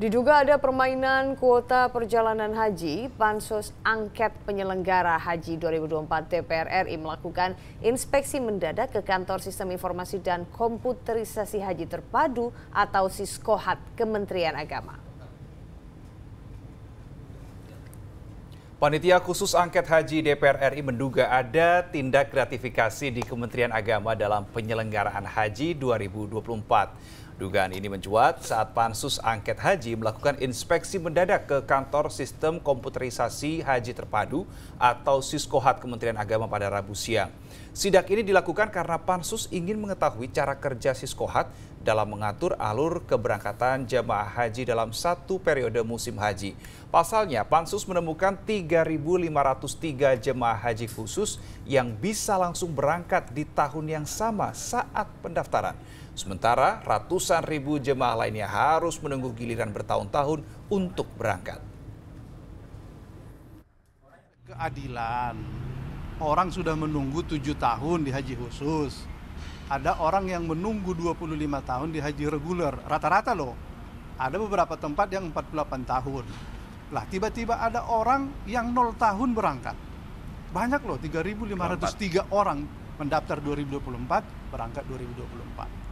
Diduga ada permainan kuota perjalanan haji, Pansus Angket Penyelenggara Haji 2024 DPR RI melakukan inspeksi mendadak ke kantor Sistem Informasi dan Komputerisasi Haji Terpadu atau Siskohat Kementerian Agama. Panitia khusus angket haji DPR RI menduga ada tindak gratifikasi di Kementerian Agama dalam penyelenggaraan haji 2024. Dugaan ini mencuat saat Pansus Angket Haji melakukan inspeksi mendadak ke kantor Sistem Komputerisasi Haji Terpadu atau Siskohat Kementerian Agama pada Rabu siang. Sidak ini dilakukan karena Pansus ingin mengetahui cara kerja Siskohat dalam mengatur alur keberangkatan jemaah haji dalam satu periode musim haji. Pasalnya, Pansus menemukan 3.503 jemaah haji khusus yang bisa langsung berangkat di tahun yang sama saat pendaftaran. Sementara ratusan ribu jemaah lainnya harus menunggu giliran bertahun-tahun untuk berangkat. Keadilan orang sudah menunggu tujuh tahun di haji khusus. Ada orang yang menunggu 25 tahun di haji reguler, rata-rata loh. Ada beberapa tempat yang 48 tahun. Lah tiba-tiba ada orang yang nol tahun berangkat. Banyak loh, 3.503 orang mendaftar 2024, berangkat 2024.